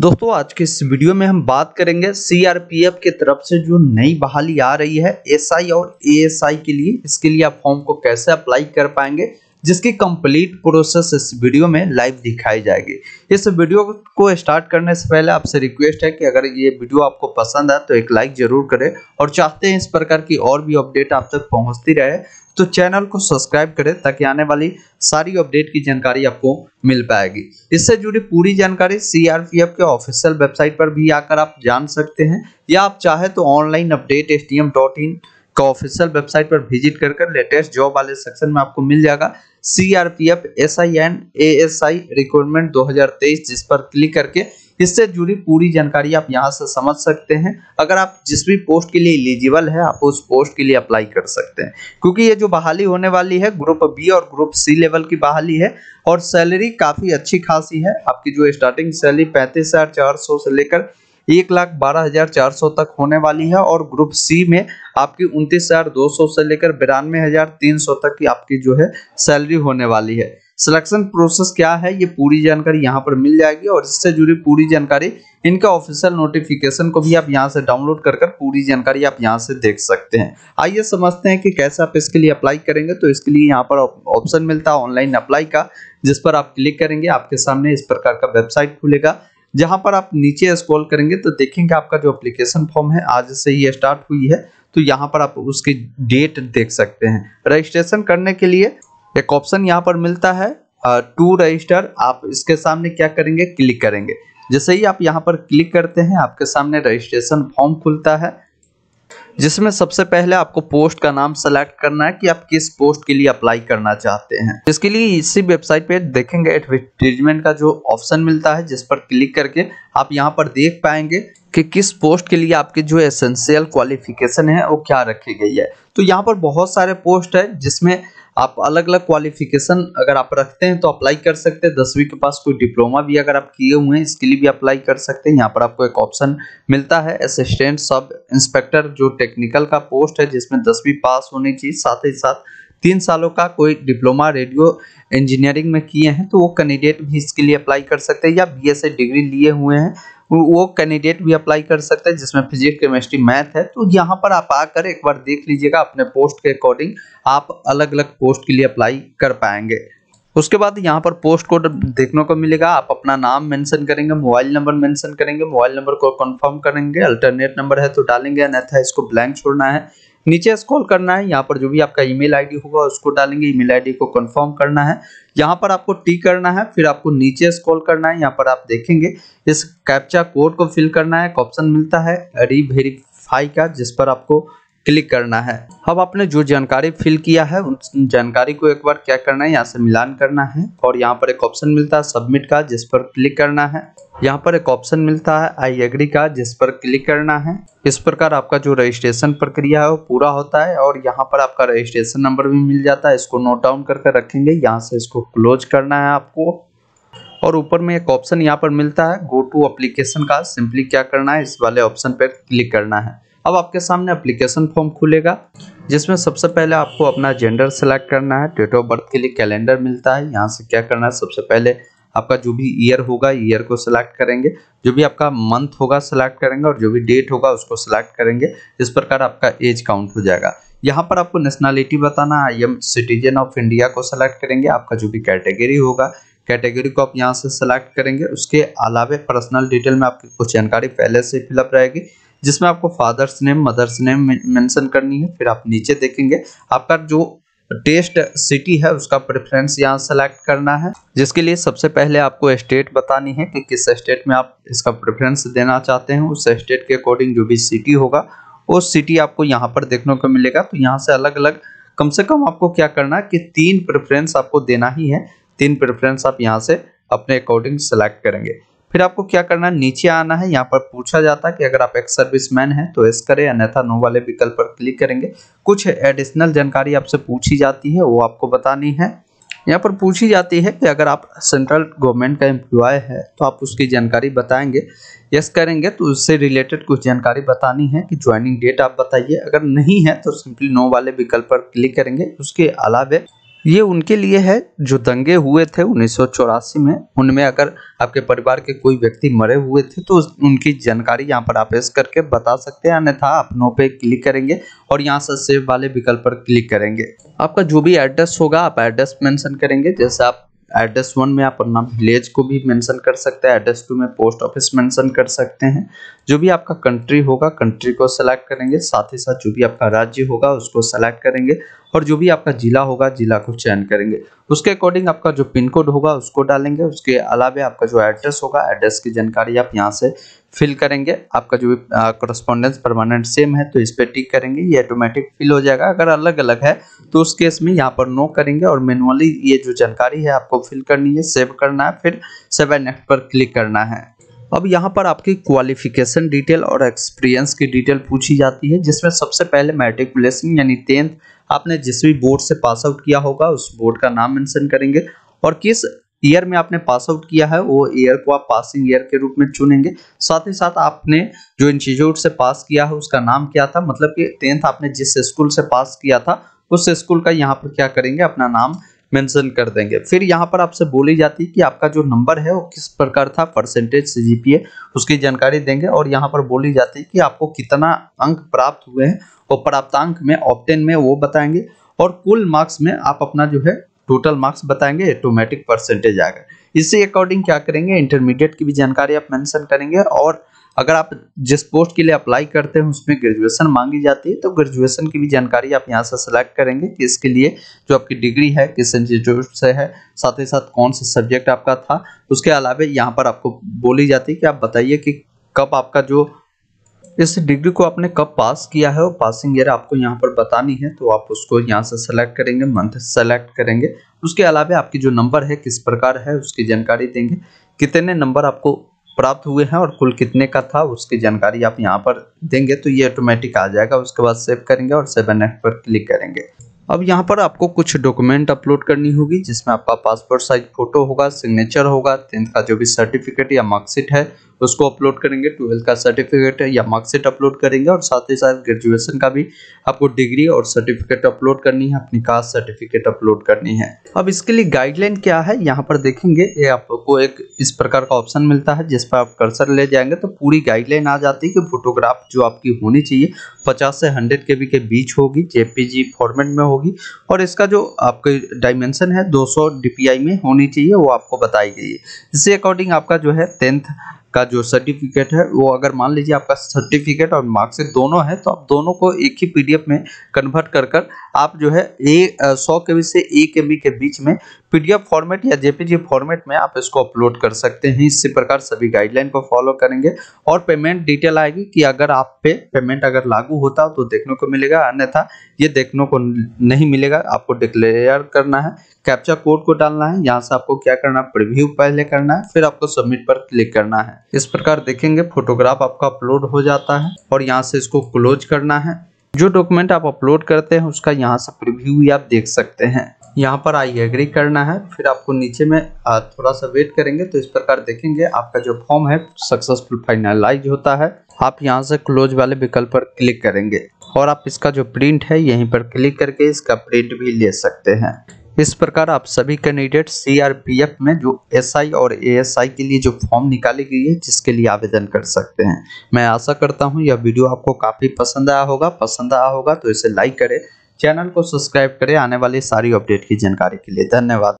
दोस्तों आज के इस वीडियो में हम बात करेंगे सीआरपीएफ की तरफ से जो नई बहाली आ रही है एसआई और एएसआई के लिए इसके लिए आप फॉर्म को कैसे अप्लाई कर पाएंगे जिसकी कंप्लीट प्रोसेस इस वीडियो में लाइव दिखाई जाएगी इस वीडियो को स्टार्ट करने से पहले आपसे रिक्वेस्ट है कि अगर ये वीडियो आपको पसंद आए तो एक लाइक जरूर करें और चाहते हैं इस प्रकार की और भी अपडेट आप तक पहुंचती रहे तो चैनल को सब्सक्राइब करें ताकि आने वाली सारी अपडेट की जानकारी आपको मिल पाएगी इससे जुड़ी पूरी जानकारी सीआरपीएफ के ऑफिशियल वेबसाइट पर भी आकर आप जान सकते हैं या आप चाहे तो ऑनलाइन अपडेट एस का ऑफिशियल वेबसाइट पर विजिट कर लेटेस्ट जॉब वाले सेक्शन में आपको मिल जाएगा C R P F S I and A S I recruitment दो हजार तेईस जिस पर क्लिक करके इससे जुड़ी पूरी जानकारी आप यहाँ से समझ सकते हैं अगर आप जिस भी पोस्ट के लिए एलिजिबल है आप उस पोस्ट के लिए अप्लाई कर सकते हैं क्योंकि ये जो बहाली होने वाली है ग्रुप बी और ग्रुप सी लेवल की बहाली है और सैलरी काफ़ी अच्छी खासी है आपकी जो स्टार्टिंग सैलरी पैंतीस हज़ार चार सौ से लेकर एक लाख बारह हजार चार सौ तक होने वाली है और ग्रुप सी में आपकी उनतीस हजार दो सौ से लेकर बिरानवे हजार तीन सौ तक की आपकी जो है सैलरी होने वाली है सिलेक्शन प्रोसेस क्या है ये पूरी जानकारी यहाँ पर मिल जाएगी और इससे जुड़ी पूरी जानकारी इनका ऑफिशियल नोटिफिकेशन को भी आप यहाँ से डाउनलोड कर कर पूरी जानकारी आप यहाँ से देख सकते हैं आइए समझते हैं कि कैसे आप इसके लिए अप्लाई करेंगे तो इसके लिए यहाँ पर ऑप्शन मिलता है ऑनलाइन अप्लाई का जिस पर आप क्लिक करेंगे आपके सामने इस प्रकार का वेबसाइट खुलेगा जहां पर आप नीचे स्क्रॉल करेंगे तो देखेंगे आपका जो एप्लीकेशन फॉर्म है आज से ही स्टार्ट हुई है तो यहाँ पर आप उसकी डेट देख सकते हैं रजिस्ट्रेशन करने के लिए एक ऑप्शन यहाँ पर मिलता है टू रजिस्टर आप इसके सामने क्या करेंगे क्लिक करेंगे जैसे ही आप यहाँ पर क्लिक करते हैं आपके सामने रजिस्ट्रेशन फॉर्म खुलता है जिसमें सबसे पहले आपको पोस्ट का नाम सेलेक्ट करना है कि आप किस पोस्ट के लिए अप्लाई करना चाहते हैं इसके लिए इसी वेबसाइट पे देखेंगे एडवर्टीजमेंट का जो ऑप्शन मिलता है जिस पर क्लिक करके आप यहाँ पर देख पाएंगे कि किस पोस्ट के लिए आपके जो एसेंशियल क्वालिफिकेशन है वो क्या रखी गई है तो यहाँ पर बहुत सारे पोस्ट है जिसमें आप अलग अलग क्वालिफिकेशन अगर आप रखते हैं तो अप्लाई कर सकते हैं दसवीं के पास कोई डिप्लोमा भी अगर आप किए हुए हैं इसके लिए भी अप्लाई कर सकते हैं यहाँ पर आपको एक ऑप्शन मिलता है असिस्टेंट सब इंस्पेक्टर जो टेक्निकल का पोस्ट है जिसमें दसवीं पास होनी चाहिए साथ ही साथ तीन सालों का कोई डिप्लोमा रेडियो इंजीनियरिंग में किए हैं तो वो कैंडिडेट भी इसके लिए अप्लाई कर सकते हैं या बी डिग्री लिए हुए हैं वो कैंडिडेट भी अप्लाई कर सकते हैं जिसमें फिजिक्स केमिस्ट्री मैथ है तो यहाँ पर आप आकर एक बार देख लीजिएगा अपने पोस्ट के अकॉर्डिंग आप अलग अलग पोस्ट के लिए अप्लाई कर पाएंगे उसके बाद यहाँ पर पोस्ट कोड देखने को मिलेगा आप अपना नाम मेंशन करेंगे मोबाइल नंबर मेंशन करेंगे मोबाइल नंबर को कंफर्म करेंगे अल्टरनेट नंबर है तो डालेंगे अन्यथा इसको ब्लैंक छोड़ना है नीचे स्क्रॉल करना है यहाँ पर जो भी आपका ईमेल आईडी होगा उसको डालेंगे ईमेल आईडी को कंफर्म करना है यहाँ पर आपको टी करना है फिर आपको नीचे स्क्रॉल करना है यहाँ पर आप देखेंगे इस कैप्चा कोड को फिल करना है एक ऑप्शन मिलता है री वेरीफाई का जिस पर आपको क्लिक करना है अब आपने जो जानकारी फिल किया है उस जानकारी को एक बार क्या करना है यहाँ से मिलान करना है और यहाँ पर एक ऑप्शन मिलता है सबमिट का जिस पर क्लिक करना है यहाँ पर एक ऑप्शन मिलता है आई एग्री का जिस पर क्लिक करना है इस प्रकार आपका जो रजिस्ट्रेशन प्रक्रिया है वो पूरा होता है और यहाँ पर आपका रजिस्ट्रेशन नंबर भी मिल जाता है इसको नोट डाउन करके रखेंगे यहाँ से इसको क्लोज करना है आपको और ऊपर में एक ऑप्शन यहाँ पर मिलता है गो टू अप्लीकेशन का सिंपली क्या करना है इस वाले ऑप्शन पर क्लिक करना है अब आपके सामने अप्लीकेशन फॉर्म खुलेगा जिसमें सबसे पहले आपको अपना जेंडर सेलेक्ट करना है डेट ऑफ बर्थ के लिए कैलेंडर मिलता है यहाँ से क्या करना है सबसे पहले आपका जो भी ईयर होगा ईयर को सिलेक्ट करेंगे जो भी आपका मंथ होगा सिलेक्ट करेंगे और जो भी डेट होगा उसको सिलेक्ट करेंगे इस प्रकार आपका एज काउंट हो जाएगा यहाँ पर आपको नेशनलिटी बताना I am citizen of India को सिलेक्ट करेंगे आपका जो भी कैटेगरी होगा कैटेगरी को आप यहाँ से सिलेक्ट करेंगे उसके अलावा पर्सनल डिटेल में आपकी कुछ जानकारी पहले से फिलअप रहेगी जिसमें आपको father's name mother's name mention करनी है फिर आप नीचे देखेंगे आपका जो टेस्ट सिटी है उसका प्रेफरेंस यहाँ सेलेक्ट करना है जिसके लिए सबसे पहले आपको स्टेट बतानी है कि किस स्टेट में आप इसका प्रेफरेंस देना चाहते हैं उस स्टेट के अकॉर्डिंग जो भी सिटी होगा वो सिटी आपको यहाँ पर देखने को मिलेगा तो यहाँ से अलग अलग कम से कम आपको क्या करना है कि तीन प्रेफरेंस आपको देना ही है तीन प्रेफरेंस आप यहाँ से अपने अकॉर्डिंग सेलेक्ट करेंगे फिर आपको क्या करना है नीचे आना है यहाँ पर पूछा जाता है कि अगर आप एक सर्विस मैन हैं तो एस करें अन्यथा नो वाले विकल्प पर क्लिक करेंगे कुछ एडिशनल जानकारी आपसे पूछी जाती है वो आपको बतानी है यहाँ पर पूछी जाती है कि अगर आप सेंट्रल गवर्नमेंट का एम्प्लॉय है तो आप उसकी जानकारी बताएंगे यस करेंगे तो उससे रिलेटेड कुछ जानकारी बतानी है कि ज्वाइनिंग डेट आप बताइए अगर नहीं है तो सिंपली नो वाले विकल्प पर क्लिक करेंगे उसके अलावा ये उनके लिए है जो दंगे हुए थे उन्नीस में उनमें अगर आपके परिवार के कोई व्यक्ति मरे हुए थे तो उनकी जानकारी यहाँ पर आप एस करके बता सकते हैं अन्यथा आप नो पे क्लिक करेंगे और यहाँ से सेव वाले विकल्प पर क्लिक करेंगे आपका जो भी एड्रेस होगा आप एड्रेस मेंशन करेंगे जैसे आप एड्रेस वन में आप अपना विलेज को भी मेंशन कर सकते हैं एड्रेस टू में पोस्ट ऑफिस मेंशन कर सकते हैं जो भी आपका कंट्री होगा कंट्री को सेलेक्ट करेंगे साथ ही साथ जो भी आपका राज्य होगा उसको सेलेक्ट करेंगे और जो भी आपका जिला होगा जिला को चयन करेंगे उसके अकॉर्डिंग आपका जो पिन कोड होगा उसको डालेंगे उसके अलावा आपका जो एड्रेस होगा एड्रेस की जानकारी आप यहाँ से फिल करेंगे आपका जो भी करस्पॉन्डेंस परमानेंट सेम है तो इस पर टिक करेंगे ये ऑटोमेटिक फिल हो जाएगा अगर अलग अलग है तो उस केस में यहाँ पर नो करेंगे और मैनुअली ये जो जानकारी है आपको फिल करनी है सेव करना है फिर सेव एंड नेक्स्ट पर क्लिक करना है अब यहाँ पर आपकी क्वालिफिकेशन डिटेल और एक्सपीरियंस की डिटेल पूछी जाती है जिसमें सबसे पहले मैट्रिक प्लेसिंग यानी टेंथ आपने जिस भी बोर्ड से पास आउट किया होगा उस बोर्ड का नाम मेंशन करेंगे और किस ईयर में आपने पास आउट किया है वो ईयर को आप पासिंग ईयर के रूप में चुनेंगे साथ ही साथ आपने जो इंस्टीट्यूट से पास किया है उसका नाम क्या था मतलब कि टेंथ आपने जिस स्कूल से पास किया था उस स्कूल का यहाँ पर क्या करेंगे अपना नाम मेंशन कर देंगे फिर यहाँ पर आपसे बोली जाती है कि आपका जो नंबर है वो किस प्रकार था परसेंटेज सी उसकी जानकारी देंगे और यहाँ पर बोली जाती है कि आपको कितना अंक प्राप्त हुए हैं और प्राप्तांक में ऑप्टेन में वो बताएंगे और कुल मार्क्स में आप अपना जो है टोटल मार्क्स बताएंगे ऑटोमेटिक परसेंटेज आएगा इसी अकॉर्डिंग क्या करेंगे इंटरमीडिएट की भी जानकारी आप मेंशन करेंगे और अगर आप जिस पोस्ट के लिए अप्लाई करते हैं उसमें ग्रेजुएशन मांगी जाती है तो ग्रेजुएशन की भी जानकारी आप यहाँ से सेलेक्ट करेंगे कि इसके लिए जो आपकी डिग्री है किस इंस्टीट्यूट से है साथ ही साथ कौन सा सब्जेक्ट आपका था उसके अलावा यहाँ पर आपको बोली जाती है कि आप बताइए कि कब आपका जो इस डिग्री को आपने कब पास किया है और पासिंग ईयर आपको यहाँ पर बतानी है तो आप उसको यहाँ से सेलेक्ट करेंगे मंथ सेलेक्ट करेंगे उसके अलावा आपकी जो नंबर है किस प्रकार है उसकी जानकारी देंगे कितने नंबर आपको प्राप्त हुए हैं और कुल कितने का था उसकी जानकारी आप यहाँ पर देंगे तो ये ऑटोमेटिक आ जाएगा उसके बाद सेव करेंगे और सेवन एक्ट पर क्लिक करेंगे अब यहाँ पर आपको कुछ डॉक्यूमेंट अपलोड करनी होगी जिसमें आपका पासपोर्ट साइज फोटो होगा सिग्नेचर होगा टेंथ का जो भी सर्टिफिकेट या मार्कशीट है उसको अपलोड करेंगे ट्वेल्थ का सर्टिफिकेट या मार्कशीट अपलोड करेंगे और साथ ही साथ ग्रेजुएशन का भी आपको डिग्री और सर्टिफिकेट अपलोड करनी है अपनी कास्ट सर्टिफिकेट अपलोड करनी है अब इसके लिए गाइडलाइन क्या है यहाँ पर देखेंगे ये आपको एक इस प्रकार का ऑप्शन मिलता है जिस पर आप कर्सर ले जाएंगे तो पूरी गाइडलाइन आ जाती है कि फोटोग्राफ जो आपकी होनी चाहिए पचास से हंड्रेड के के बीच होगी जेपीजी फॉर्मेट में होगी और इसका जो आपकी डायमेंशन है 200 डीपीआई में होनी चाहिए वो आपको बताई गई है इसी अकॉर्डिंग आपका जो है टेंथ का जो सर्टिफिकेट है वो अगर मान लीजिए आपका सर्टिफिकेट और मार्कशीट दोनों है तो आप दोनों को एक ही पीडीएफ में कन्वर्ट कर कर आप जो है ए सौ के बी से एक के बी के बीच में पीडीएफ फॉर्मेट या जेपीजी फॉर्मेट में आप इसको अपलोड कर सकते हैं इसी प्रकार सभी गाइडलाइन को फॉलो करेंगे और पेमेंट डिटेल आएगी कि अगर आप पे पेमेंट अगर लागू होता हो तो देखने को मिलेगा अन्यथा ये देखने को नहीं मिलेगा आपको डिक्लेयर करना है कैप्चा कोड को डालना है यहाँ से आपको क्या करना है प्रिव्यू पहले करना है फिर आपको सबमिट पर क्लिक करना है इस प्रकार देखेंगे फोटोग्राफ आपका अपलोड हो जाता है और यहाँ से इसको क्लोज करना है जो डॉक्यूमेंट आप अपलोड करते हैं उसका यहाँ से प्रिव्यू भी आप देख सकते हैं यहाँ पर आई एग्री करना है फिर आपको नीचे में थोड़ा सा वेट करेंगे तो इस प्रकार देखेंगे आपका जो फॉर्म है सक्सेसफुल फाइनलाइज होता है आप यहाँ से क्लोज वाले विकल्प पर क्लिक करेंगे और आप इसका जो प्रिंट है यहीं पर क्लिक करके इसका प्रिंट भी ले सकते हैं इस प्रकार आप सभी कैंडिडेट सी में जो एसआई और एएसआई के लिए जो फॉर्म निकाली गई है जिसके लिए आवेदन कर सकते हैं मैं आशा करता हूँ यह वीडियो आपको काफ़ी पसंद आया होगा पसंद आया होगा तो इसे लाइक करें चैनल को सब्सक्राइब करें आने वाली सारी अपडेट की जानकारी के लिए धन्यवाद